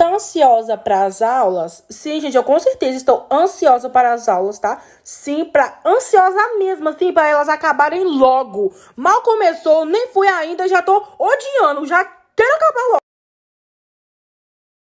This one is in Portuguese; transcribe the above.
tá ansiosa para as aulas? Sim, gente, eu com certeza estou ansiosa para as aulas, tá? Sim, para ansiosa mesmo, assim, para elas acabarem logo. Mal começou, nem fui ainda, já tô odiando, já quero acabar logo.